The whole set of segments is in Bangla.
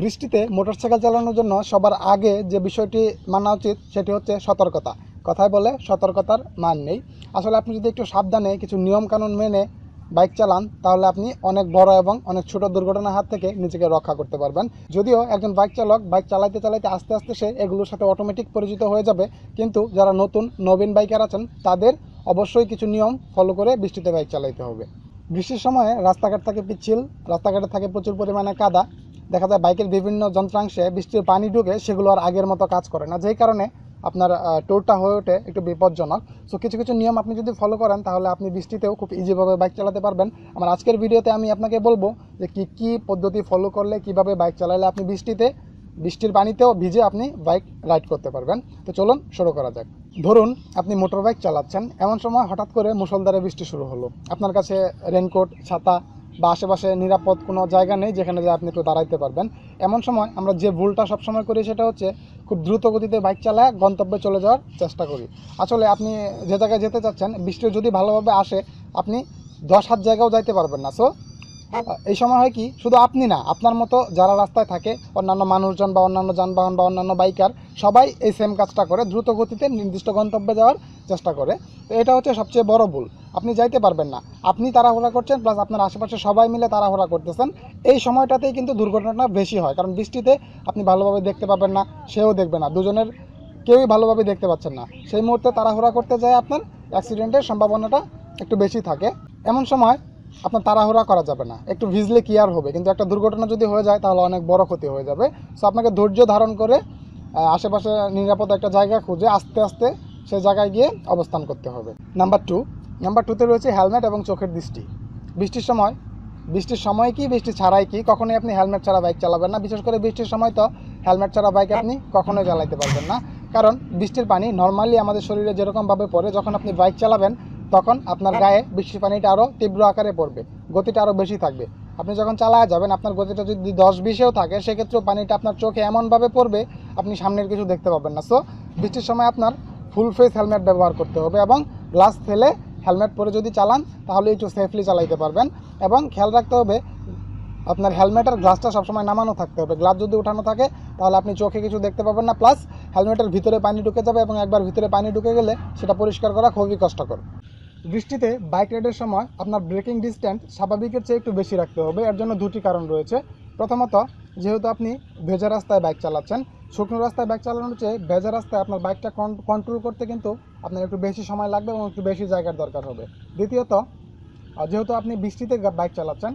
বৃষ্টিতে মোটরসাইকেল চালানোর জন্য সবার আগে যে বিষয়টি মানা উচিত সেটি হচ্ছে সতর্কতা কথায় বলে সতর্কতার মান নেই আসলে আপনি যদি একটু সাবধানে কিছু নিয়মকানুন মেনে বাইক চালান তাহলে আপনি অনেক বড় এবং অনেক ছোট দুর্ঘটনার হাত থেকে নিজেকে রক্ষা করতে পারবেন যদিও একজন বাইক চালক বাইক চালাইতে চালাইতে আস্তে আস্তে সে এগুলোর সাথে অটোমেটিক পরিচিত হয়ে যাবে কিন্তু যারা নতুন নবীন বাইকার আছেন তাদের অবশ্যই কিছু নিয়ম ফলো করে বৃষ্টিতে বাইক চালাইতে হবে বৃষ্টির সময়ে রাস্তাঘাট থাকে পিচ্ছিল রাস্তাঘাটে থাকে প্রচুর পরিমাণে কাদা দেখা যায় বাইকের বিভিন্ন যন্ত্রাংশে বৃষ্টির পানি ঢুকে সেগুলো আর আগের মতো কাজ করে না যেই কারণে আপনার টোরটা হয়ে ওঠে একটু বিপজ্জনক সো কিছু কিছু নিয়ম আপনি যদি ফলো করেন তাহলে আপনি বৃষ্টিতেও খুব ইজিভাবে বাইক চালাতে পারবেন আমার আজকের ভিডিওতে আমি আপনাকে বলবো যে কি কি পদ্ধতি ফলো করলে কিভাবে বাইক চালালে আপনি বৃষ্টিতে বৃষ্টির পানিতেও ভিজে আপনি বাইক রাইড করতে পারবেন তো চলুন শুরু করা যাক ধরুন আপনি মোটর বাইক চালাচ্ছেন এমন সময় হঠাৎ করে মুসলধারে বৃষ্টি শুরু হলো আপনার কাছে রেনকোট ছাতা বা আশেপাশে নিরাপদ কোনো জায়গা নেই যেখানে যে আপনি একটু দাঁড়াইতে পারবেন এমন সময় আমরা যে ভুলটা সবসময় করি সেটা হচ্ছে খুব দ্রুত গতিতে বাইক চালায় গন্তব্যে চলে যাওয়ার চেষ্টা করি আসলে আপনি যে জায়গায় যেতে চাচ্ছেন বৃষ্টি যদি ভালোভাবে আসে আপনি দশ হাত জায়গাও যাইতে পারবেন না সো এই সময় হয় কি শুধু আপনি না আপনার মতো যারা রাস্তায় থাকে অন্যান্য মানুষজন বা অন্যান্য যানবাহন বা অন্যান্য বাইকার সবাই এই সেম কাজটা করে দ্রুত গতিতে নির্দিষ্ট গন্তব্যে যাওয়ার চেষ্টা করে তো এটা হচ্ছে সবচেয়ে বড় ভুল আপনি যাইতে পারবেন না আপনি তাড়াহুড়া করছেন প্লাস আপনার আশেপাশে সবাই মিলে তাড়াহুড়া করতেছেন এই সময়টাতেই কিন্তু দুর্ঘটনা বেশি হয় কারণ বৃষ্টিতে আপনি ভালোভাবে দেখতে পাবেন না সেও দেখবে না দুজনের কেউই ভালোভাবে দেখতে পাচ্ছেন না সেই মুহূর্তে তাড়াহুড়া করতে যায় আপনার অ্যাক্সিডেন্টের সম্ভাবনাটা একটু বেশি থাকে এমন সময় আপনার তাড়াহুড়া করা যাবে না একটু ভিজলে কি আর হবে কিন্তু একটা দুর্ঘটনা যদি হয়ে যায় তাহলে অনেক বড় ক্ষতি হয়ে যাবে সো আপনাকে ধৈর্য ধারণ করে আশেপাশে নিরাপদ একটা জায়গা খুঁজে আস্তে আস্তে সেই জায়গায় গিয়ে অবস্থান করতে হবে নাম্বার টু নাম্বার টুতে রয়েছে হেলমেট এবং চোখের দৃষ্টি বৃষ্টির সময় বৃষ্টির সময় কি বৃষ্টি ছাড়াই কি কখনোই আপনি হেলমেট ছাড়া বাইক চালাবেন না বিশেষ করে বৃষ্টির সময় তো হেলমেট ছাড়া বাইক আপনি কখনোই চালাইতে পারবেন না কারণ বৃষ্টির পানি নর্মালি আমাদের শরীরে যেরকমভাবে পড়ে যখন আপনি বাইক চালাবেন তখন আপনার হ্যাঁ। গায়ে বৃষ্টির পানিটা আরও তীব্র আকারে পড়বে গতিটা আরও বেশি থাকবে আপনি যখন চালায় যাবেন আপনার গতিটা যদি দশ বিশেও থাকে সেক্ষেত্রেও পানিটা আপনার চোখে এমনভাবে পড়বে আপনি সামনের কিছু দেখতে পাবেন না সো বৃষ্টির সময় আপনার ফুল ফেস হেলমেট ব্যবহার করতে হবে এবং গ্লাস ফেলে হেলমেট পরে যদি চালান তাহলে একটু সেফলি চালাইতে পারবেন এবং খেয়াল রাখতে হবে আপনার হেলমেটের গ্লাসটা সবসময় নামানো থাকতে হবে গ্লাস যদি উঠানো থাকে তাহলে আপনি চোখে কিছু দেখতে পাবেন না প্লাস হেলমেটের ভিতরে পানি ঢুকে যাবে এবং একবার ভিতরে পানি ঢুকে গেলে সেটা পরিষ্কার করা খুবই কষ্টকর বৃষ্টিতে বাইক রাইডের সময় আপনার ব্রেকিং ডিস্ট্যান্স স্বাভাবিকের চেয়ে একটু বেশি রাখতে হবে এর জন্য দুটি কারণ রয়েছে প্রথমত যেহেতু আপনি ভেজা রাস্তায় বাইক চালাচ্ছেন শুকনো রাস্তায় বাইক চালানোর চেয়ে ভেজা রাস্তায় আপনার বাইকটা কন্ট্রোল করতে কিন্তু আপনার একটু বেশি সময় লাগবে এবং একটু বেশি জায়গার দরকার হবে দ্বিতীয়ত যেহেতু আপনি বৃষ্টিতে বাইক চালাচ্ছেন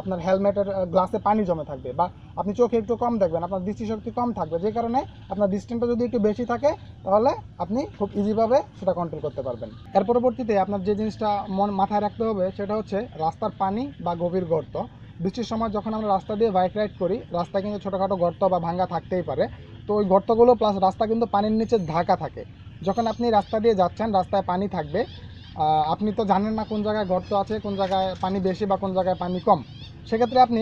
আপনার হেলমেটের গ্লাসে পানি জমে থাকবে বা আপনি চোখে একটু কম দেখবেন আপনার দৃষ্টিশক্তি কম থাকবে যে কারণে আপনার ডিস্টেন্সটা যদি একটু বেশি থাকে তাহলে আপনি খুব ইজিভাবে সেটা কন্ট্রোল করতে পারবেন এর পরবর্তীতে আপনার যে জিনিসটা মন মাথায় রাখতে হবে সেটা হচ্ছে রাস্তার পানি বা গভীর গর্ত বৃষ্টির সময় যখন আমরা রাস্তা দিয়ে বাইক রাইড করি রাস্তায় কিন্তু ছোটোখাটো গর্ত বা ভাঙ্গা থাকতেই পারে তো ওই গর্তগুলো প্লাস রাস্তা কিন্তু পানির নিচে ঢাকা থাকে যখন আপনি রাস্তা দিয়ে যাচ্ছেন রাস্তায় পানি থাকবে আপনি তো জানেন না কোন জায়গায় গর্ত আছে কোন জায়গায় পানি বেশি বা কোন জায়গায় পানি কম সেক্ষেত্রে আপনি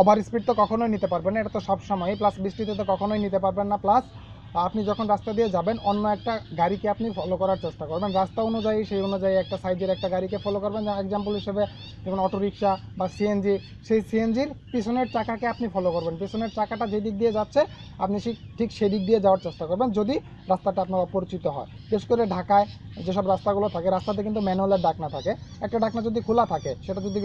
ওভার স্পিড তো কখনোই নিতে পারবেন না এটা তো সবসময় প্লাস বৃষ্টিতে তো কখনোই নিতে পারবেন না প্লাস আপনি যখন রাস্তা দিয়ে যাবেন অন্য একটা গাড়িকে আপনি ফলো করার চেষ্টা করবেন রাস্তা অনুযায়ী সেই অনুযায়ী একটা সাইজের একটা গাড়িকে ফলো করবেন এক্সাম্পল হিসেবে যেমন অটোরিকশা বা সিএনজি সেই সিএনজির পিছনের চাকাকে আপনি ফলো করবেন পিছনের চাকাটা যেদিক দিয়ে যাচ্ছে আপনি ঠিক সেদিক দিয়ে যাওয়ার চেষ্টা করবেন যদি রাস্তাটা আপনার অপরিচিত হয় বিশেষ করে ঢাকায় যেসব রাস্তাগুলো থাকে রাস্তাতে কিন্তু ম্যানুয়ালের ডাকনা থাকে একটা ডাকনা যদি খোলা থাকে সেটা যদি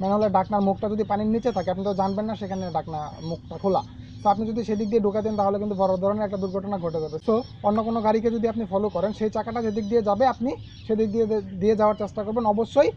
ম্যানুয়ালের ডাকনার মুখটা যদি পানির নিচে থাকে আপনি তো জানবেন না সেখানে ডাকনা মুখটা খোলা তো আপনি যদি সেদিক দিয়ে ঢুকে দেন তাহলে কিন্তু বড় ধরনের একটা দুর্ঘটনা ঘটে যাবে সো অন্য কোনো গাড়িকে যদি আপনি ফলো করেন সেই চাকাটা যেদিক দিয়ে যাবে আপনি সেদিক দিয়ে দিয়ে যাওয়ার চেষ্টা করবেন অবশ্যই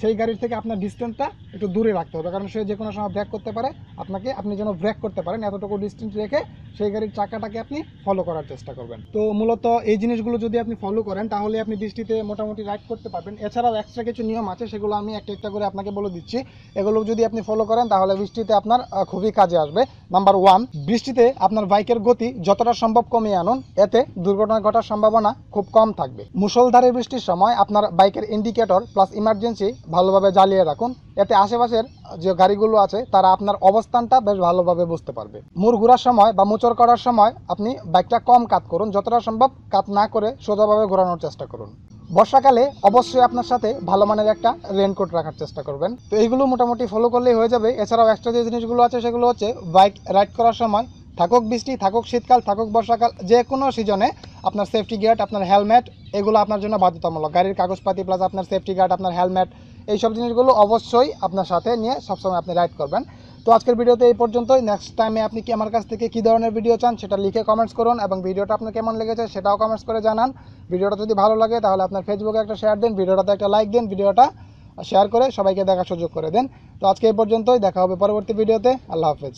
সেই গাড়ির থেকে আপনার ডিস্টেন্সটা একটু দূরে রাখতে হবে কারণ সে যে কোনো সময় ব্রেক করতে পারে আপনাকে আপনি যেন ব্রেক করতে পারেন এতটুকু ডিস্টেন্স রেখে সেই গাড়ির চাকাটাকে আপনি ফলো করার চেষ্টা করবেন তো মূলত এই জিনিসগুলো যদি আপনি ফলো করেন তাহলে আপনি বৃষ্টিতে মোটামুটি রাইড করতে পারবেন এছাড়াও এক্সট্রা কিছু নিয়ম আছে সেগুলো আমি একটা একটা করে আপনাকে বলে দিচ্ছি এগুলো যদি আপনি ফলো করেন তাহলে বৃষ্টিতে আপনার খুবই কাজে আসবে নাম্বার ওয়ান বৃষ্টিতে আপনার বাইকের গতি যতটা সম্ভব কমিয়ে আনুন এতে দুর্ঘটনা ঘটার সম্ভাবনা খুব কম থাকবে মুসলধারে বৃষ্টির সময় আপনার বাইকের ইন্ডিকেটর প্লাস ইমার্জেন্সি ভালোভাবে জ্বালিয়ে রাখুন এতে আশেপাশের যে গাড়িগুলো আছে তারা আপনার অবস্থানটা বেশ ভালোভাবে বুঝতে পারবে মুর ঘোরার সময় বা মোচর করার সময় আপনি বাইকটা কম কাত করুন যতটা সম্ভব কাত না করে সোজাভাবে ঘোরানোর চেষ্টা করুন বর্ষাকালে অবশ্যই আপনার সাথে ভালো মানের একটা রেনকোট রাখার চেষ্টা করবেন তো এইগুলো মোটামুটি ফলো করলেই হয়ে যাবে এছাড়াও এক্সট্রা যে জিনিসগুলো আছে সেগুলো হচ্ছে বাইক রাইড করার সময় থাকুক বৃষ্টি থাকুক শীতকাল থাকুক বর্ষাকাল যে কোনো সিজনে আপনার সেফটি গার্ড আপনার হেলমেট এগুলো আপনার জন্য বাধ্যতামূলক গাড়ির কাগজপাতি প্লাস আপনার সেফটি গার্ড আপনার হেলমেট এই সব জিনিসগুলো অবশ্যই আপনার সাথে নিয়ে সবসময় আপনি রাইড করবেন তো আজকের ভিডিওতে এই পর্যন্তই নেক্সট টাইমে আপনি কি আমার কাছ থেকে কী ধরনের ভিডিও চান সেটা লিখে কমেন্টস করুন এবং ভিডিওটা আপনার কেমন লেগেছে সেটাও কমেন্টস করে জানান ভিডিওটা যদি ভালো লাগে তাহলে আপনার ফেসবুকে একটা শেয়ার দিন ভিডিওটাতে একটা লাইক দিন ভিডিওটা শেয়ার করে সবাইকে দেখার সুযোগ করে দেন তো আজকে এই পর্যন্তই দেখা হবে পরবর্তী ভিডিওতে আল্লাহ হাফেজ